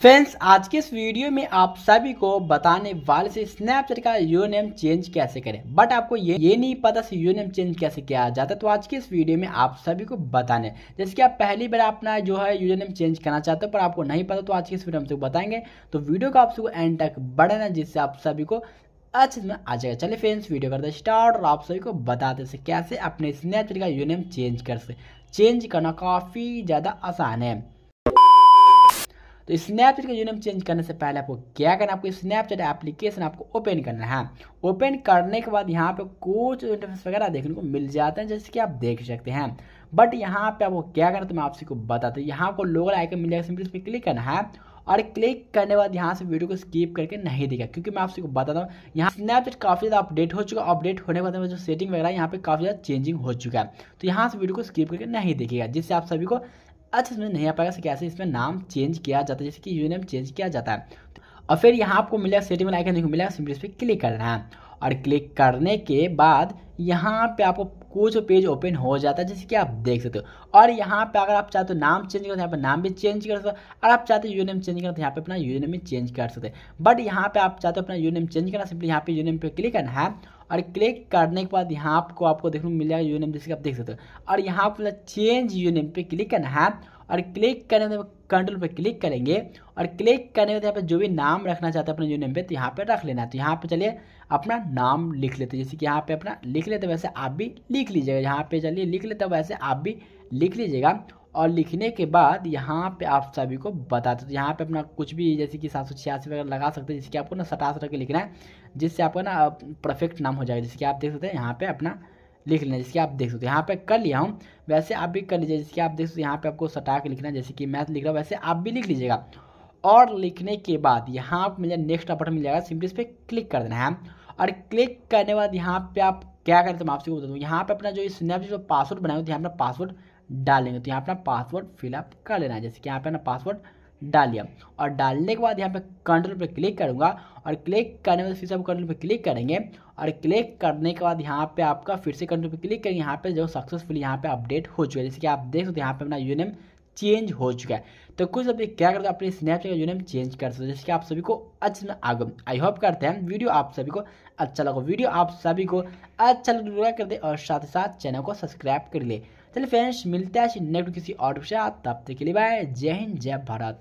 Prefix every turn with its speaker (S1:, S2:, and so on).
S1: friends आज के इस वीडियो में आप सभी को बताने वाले से स्नैपचैट का नेम चेंज कैसे करें बट आपको ये ये नहीं पता से नेम चेंज कैसे किया जाता है तो आज के इस वीडियो में आप सभी को बताने जैसे कि आप पहली बार अपना जो है नेम चेंज करना चाहते हो पर आपको नहीं पता तो आज के इस वीडियो हम बताएंगे तो वीडियो को आप सबको एंड तक बढ़ाना जिससे आप सभी को अच्छे में आ जाएगा चलिए फ्रेंड्स वीडियो करते स्टार्ट और आप सभी को बताते से कैसे अपने स्नैपचैट का नेम चेंज कर सकते चेंज करना काफ़ी ज़्यादा आसान है तो स्नैपचैट का यूनिम चेंज करने से पहले आपको क्या करना है आपको स्नैपचैट एप्लीकेशन आपको ओपन करना है ओपन हाँ, करने के बाद यहाँ पे कुछ इंटरफेस वगैरह देखने को मिल जाते हैं जैसे कि आप देख सकते हैं बट यहाँ पे आपको क्या करना तो मैं आपसे को बताता हूँ यहाँ को लोगल आइकन मिल जाएगा सिंपली इस पर क्लिक करना है और क्लिक करने बाद यहाँ से वीडियो को स्कीप करके नहीं देखा क्योंकि मैं आपसे बताता हूँ यहाँ स्नैपचैट काफ़ी ज़्यादा अपडेट हो चुका अपडेट होने के बाद जो सेटिंग वगैरह यहाँ पे काफ़ी ज़्यादा चेंजिंग हो चुका है तो यहाँ से वीडियो को स्कीप करके नहीं देखेगा जिससे आप सभी को अच्छा इसमें नहीं आ पाएगा कैसे इसमें नाम चेंज किया जाता है जैसे कि यूनियम चेंज किया जाता है और फिर यहाँ आपको मिलेगा सेटिंग आइकन देखो मिलेगा सिंपली इस पर क्लिक करना है और क्लिक करने के बाद यहाँ पे आपको कुछ पेज ओपन हो जाता है जैसे कि आप देख सकते हो और यहाँ पे अगर आप चाहते हो नाम चेंज करो तो यहाँ पर नाम भी चेंज कर सकते हो और आप चाहते हो यू नेम चेंज करना तो यहाँ पे अपना यू नेम भी चेंज कर सकते हैं बट यहाँ पे आप चाहते हो अपना यू नेम चेंज करना सिंपली यहाँ पे यू नेम पे क्लिक करना है और क्लिक करने के बाद यहाँ आपको आपको देखने को मिल जाएगा यूनियम नेम जैसे आप देख सकते हो और यहाँ पर चेंज यूनियम पे क्लिक करना है और क्लिक करने के बाद कंट्रोल पे क्लिक करेंगे और क्लिक करने बाद यहाँ पर जो भी नाम रखना चाहते हैं अपने यूनियम पे तो यहाँ पे रख लेना है तो यहाँ पे चलिए अपना नाम लिख लेते जैसे कि यहाँ पे अपना लिख लेते वैसे आप भी लिख लीजिएगा यहाँ पे चलिए लिख लेते वैसे आप भी लिख लीजिएगा और लिखने के बाद यहाँ पे आप सभी को बता तो यहाँ पे अपना कुछ भी जैसे कि सात सौ छियासी वगैरह लगा सकते हैं जिसके आपको ना सटा सटा के लिखना है जिससे आपका ना परफेक्ट नाम हो जाएगा जिसके आप देख सकते हैं यहाँ पे अपना लिख लेना जिसके आप देख सकते हैं यहाँ पे कर लिया हूँ वैसे आप भी कर लीजिए जिसके आप देख सकते यहाँ पे आपको सटा के लिखना है जैसे कि मैथ लिख रहा हूँ वैसे आप भी लिख लीजिएगा और लिखने के बाद यहाँ आप मुझे नेक्स्ट बटन मिल जाएगा सिम्पली इस पर क्लिक कर देना है और क्लिक करने के बाद यहाँ पे आप क्या करते हैं मैं आपसे बता दूँ यहाँ पे अपना जो स्नैपचैट जो पासवर्ड बनाया होता यहाँ अपना पासवर्ड डालेंगे तो यहाँ अपना पासवर्ड फिलअप कर लेना है जैसे कि यहाँ पे ना पासवर्ड डाल लिया और डालने के बाद यहाँ पे कंट्रोल पे क्लिक करूँगा और क्लिक करने में फिर से कंट्रोल पे क्लिक करेंगे और क्लिक करने के बाद यहाँ पे आपका फिर से कंट्रोल पे क्लिक करेंगे यहाँ पे जो सक्सेसफुल यहाँ पे अपडेट हो चुका है जैसे कि आप देख सकते हैं यहाँ पे अपना यूनियम चेंज हो चुका है तो कुछ अभी क्या करते हैं अपने स्नैपचैट का यूनेम चेंज कर सकते हो जैसे कि आप सभी को अच्छा आगे आई होप करते हैं वीडियो आप सभी को अच्छा लगा वीडियो आप सभी को अच्छा लगा तो कर दे और साथ ही साथ चैनल को सब्सक्राइब कर ले चलिए फ्रेंड्स मिलते हैं नेक्स्ट किसी और तब तक के लिए बाय जय हिंद जय भारत